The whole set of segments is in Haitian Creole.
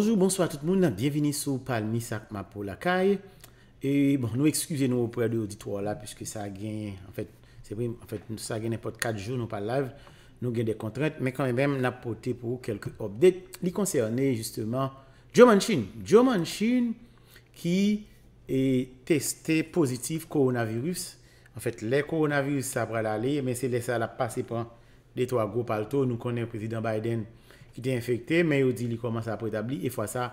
Bonjour, bonsoir tout le monde, bienvenue sur Palmi Sakma Polakay Et bon, nous excusez-nous auprès de l'auditoire là Puisque ça a gagné, en fait, c'est vrai, en fait, ça a gagné pas de 4 jours, non pas live Nous gagné des contraintes, mais quand même, on a porté pour quelques updates Li concernait justement Joe Manchin Joe Manchin qui est testé positif coronavirus En fait, le coronavirus, ça a bralé, mais c'est laissé à la passe et pas des trois groupes altos Nous connait le président Biden Ki te infekte, men yo di li koman sa pre tabli E fwa sa,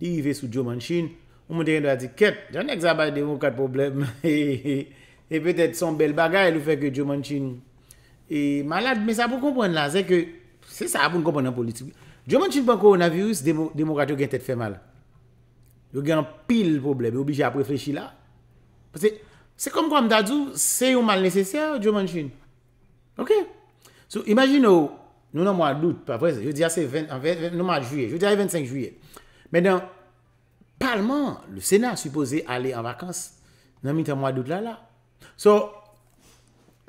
li yive sou Jomon Chin Ou mwen te gen do a di, ket, jan ek zabal Demokat problem e, e, e petet son bel bagay Lou feke Jomon Chin E malade, men sa pou kompren la Se sa pou kompren an politik Jomon Chin pan coronavirus, demokat yo gen tet fe mal Yo gen pil problem Yo bi je ap reflechi la Se kom kon am dadou Se yo mal nesesye, Jomon Chin Ok, so imagine ou Nou nan mwa dout, pa prese, yo di ase 20, nan mwa dout juye, yo di ase 25 juye. Men dan, parlement, le senat, supose ale an vakans, nan mi te mwa dout la la. So,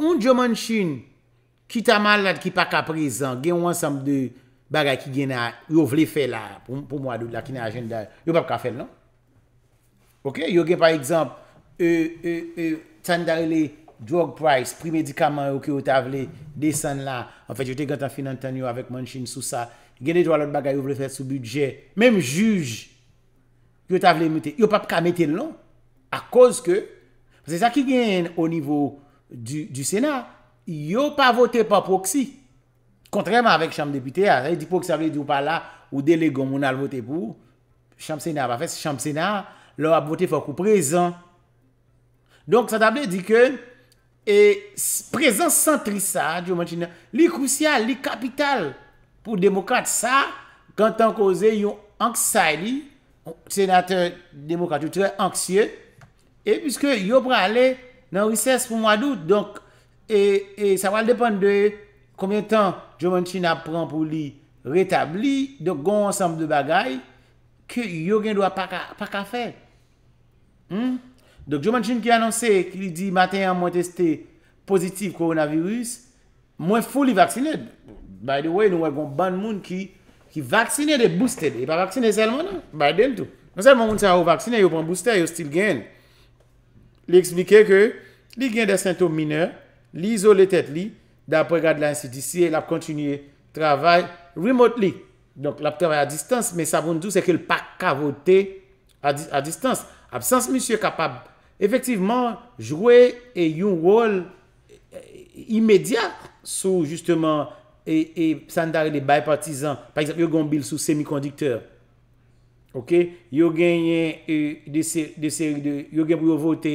un dioman chine, ki ta malat ki pak aprezen, gen wansam de bagay ki gen a, yo vle fe la, pou mwa dout la, ki ne agen da, yo pap ka fel nan. Ok, yo gen par exemple, e, euh, e, euh, e, euh, Tandalele, drug price, pri medikaman yo ki yo ta vle, desan la, an fèd yo te gantan finantan yo avèk manchin sou sa, genè dwa lòn bagay yo vle fèd sou budget, mèm juj, yo ta vle mute, yo pa pka meten non? lò, a kòz ke, se sa ki gen o nivou du Senat, yo pa vote pa proxy, kontrèman avèk chanm depite, a re di proxy avèk di ou pa la, ou delego moun al vote pou, chanm Senat pa fè, se chanm Senat, lò ap vote fò kou prezant, donk sa tablè di ke, E prezant sentri sa, Diomantina, li kousia, li kapital pou demokat sa, kan tan kouze yon anksay li, senatèr demokat, yon tè anksye, e pwiske yon prale nan wises pou mwa dout, e, e sa wale depan de koumyen tan Diomantina pran pou li retabli, de gon ansamble bagay, ke yon gen dwa pa ka fè. Hmm? Dok yo manjin ki anonsè ki li di maten yon mwen testè pozitiv koronavirus mwen fou li vaksinèd. By the way, nou wè kon ban moun ki ki vaksinèd e boostèd. E pa vaksinèd sel non moun an? Mwen sel moun moun se an ou vaksinèd, yo pran booster, yo stil gen. Li eksplike ke li gen de sento mineur, li izole tet li, da ap pregade la insidisi, el ap kontinye travay remotely. Dok l ap travay a distans, me sa bon tout se ke l pa kavote a distans. Absens monsye kapab Efektiveman, jwe yon rol imedya sou justeman e sandare de bay partizan. Par exemple, yon gon bil sou semi-kondikteur. Ok, yon genye, euh, yon gen pou yon vote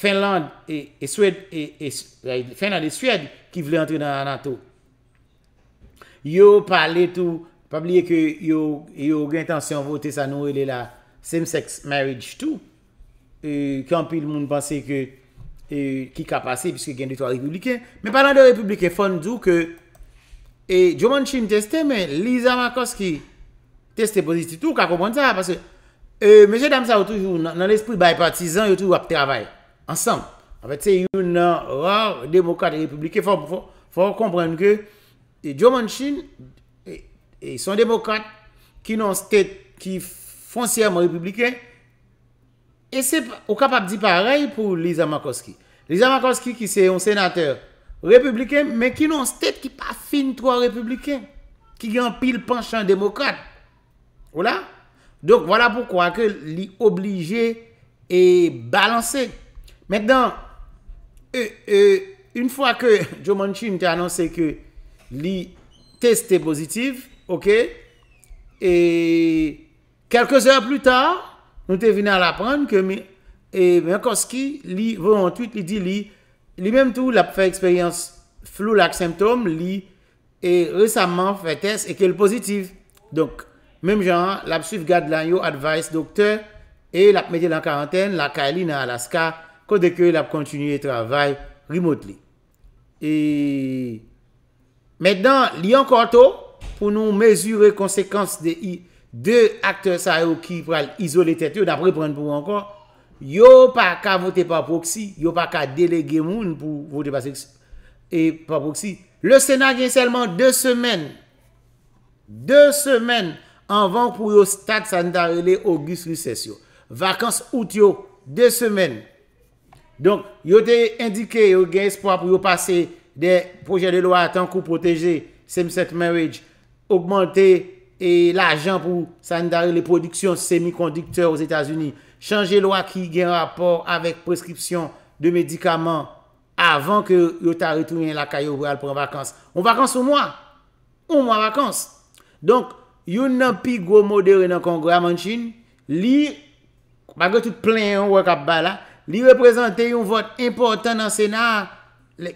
Finland et Suède ki euh, vle entre nan Anato. Yon pale tou, pablie ke yon gen tansyon vote sa nou elè la same-sex marriage tou. E, Kampil moun pase ki e, Ki ka pase Piske gen de to a republiken Me palan de republiken fon zou ke e, Jomon Chin teste Me Liza Makoski teste pozitiv Tou ka kompon ta Mese dam sa ou toujou nan espri bay patizan Yotou wap te avay Ensemble Yon nan rar demokat republiken Fon kompren ke Jomon Chin Son demokat Ki fon siyaman republiken E se ou kapap di parel pou Liza Makoski. Liza Makoski ki se yon senater republiken, men ki non stet ki pa fin tro republiken. Ki yon pil panch an demokat. Ola. Donk wala pou kwa ke li oblije e balanse. Mek dan, e, e, un fwa ke Joe Manchin te anonse ke li teste pozitif, ok, e, kelke zèr plou tàr, Nou te vina la pran ke mi, e mwen koski, li, voun an tweet, li di li, li menm tou la pou fè eksperyans flou lak semptom, li, e resamman fè test e ke l pozitiv. Donk, menm jan, la pou suiv gade lanyo, advice, doktor, e la pou medye lankar anten, la pou kaili nan Alaska, kode ke la pou kontinuye travay, remote li. E, menm dan, li an karto, pou nou mezure konsekans de i, De akte sa yo ki pral izole tete yo, dapre pren pou ankon. Yo pa ka vote pa proksi, yo pa ka delege moun pou vote pa proksi. Le Senat gen selman 2 semen, 2 semen anvan pou yo stat sanitarile Auguste Roussesio. Vakans out yo, 2 semen. Donk, yo te indike yo gen espwa pou yo pase de proje de lo a tankou proteje Semset Marriage, augmente E la jan pou sanidari le produksyon semi-kondikteur ouz Etats-Unis. Chanje lwa ki gen rapor avek preskripsyon de medikaman avan ke yo ta retoumen la kayo vral pou an vakans. Ou vakans ou mwa? Ou mwa vakans? Donk, yon nan pi go mode renan kongre avanchin, li, bago tout plen yon wak ap bala, li reprezenten yon vot importan nan senar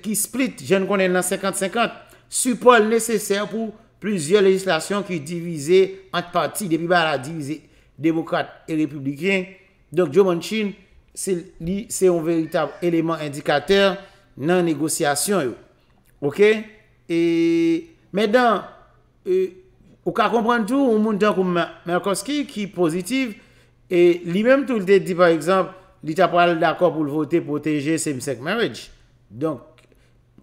ki split, jen konen nan 50-50, supol neseser pou plizye legislasyon ki divize ant parti depi ba la divize demokrate e republikyen. Donk Joe Manchin, se li se yon veritab eleman indikater nan negosyasyon yo. Ok? E, medan, ou euh, ka kompran tou, ou moun tan kou Merkoski ki pozitiv, e li menm tou lte di par ekzamp, li ta pral lakor pou lvote proteje semisek marriage. Donk,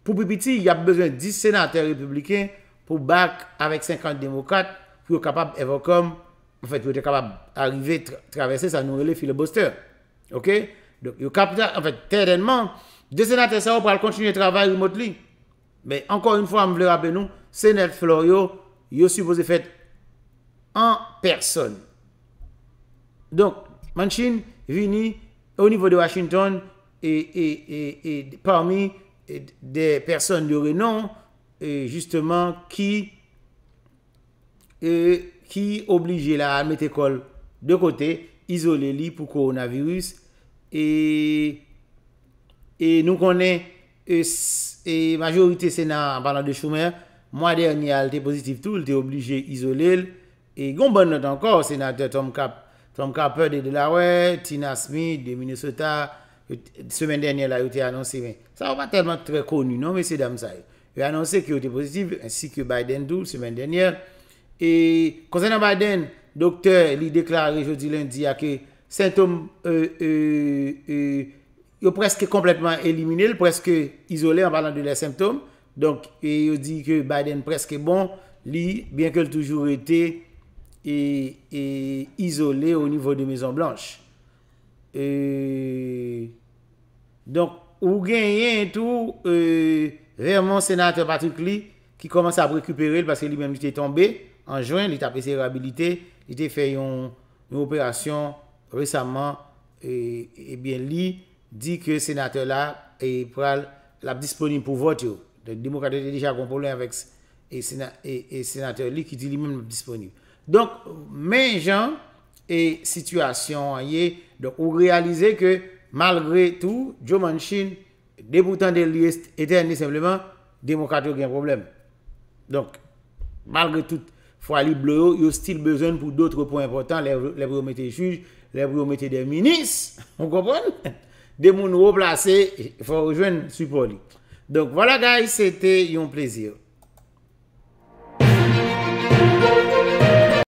pou pipiti, y ap bezwen 10 senate republikyen, pour bac avec 50 démocrates pour être capable d'évoquer, en fait pour être capable arriver traverser ça nous le filibuster OK donc le capital en fait tellement, deux sénateurs ça pour continuer le travail remotely mais encore une fois je veux rappeler nous Sénat Florio il supposé faire en personne donc Manchin vini au niveau de Washington et, et, et, et parmi des personnes de renom E justement, e, ki oblige la a met ekol de kote, izole li pou koronavirus, e, e nou konen, e majorite sena, a parlant de choumer, mwa dernyal, te pozitif tou, te oblige izole l, e gomban bon not ankor, senate Tom Cap, Tom Cap, pe de Delaware, Tina Smith, de Minnesota, semen dernyal la yo te anonsi, sa ou pa telman tre konu, non, mese Damzay? E anonsè ki yo te pozitiv, ansi ki Biden tou, semen denyèr. E, konsè nan Biden, doktè, li deklare, je di lèndi, ake, sèntoum, e, e, e, yo preske kompletman elimine, preske izolé an parlant de la sèntoum. Donk, e yo di ki Biden preske bon, li, bien ke l'toujou etè, e, e, izolé ou nivou de Maison Blanche. E, euh, e, donk, ou genye en tou, e, euh, Verman senate Patrick Li, ki komanse a prekupere, parce li menm li te tombe, an jwen, li tapese reabilite, li te fè yon nou operasyon resaman, e bien li di ke senate la, e pral la disponib pou votyo. Demokrate li dija komponè avèk, e senate li ki di li menm disponib. Donk, men jan, e situasyon, a ye, donk ou realize ke, malgre tou, Joe Manchin, Depoutan de l'U.S. eten ni sebleman, demokat yo gen problem. Donk, malre tout, fwa li ble yo, yo stil bezen pou d'otre po important, le vroumete juj, le vroumete de minis, on kompon, demoun wop lase fwa ou jwen supori. Donk, wala guys, sete yon plezir.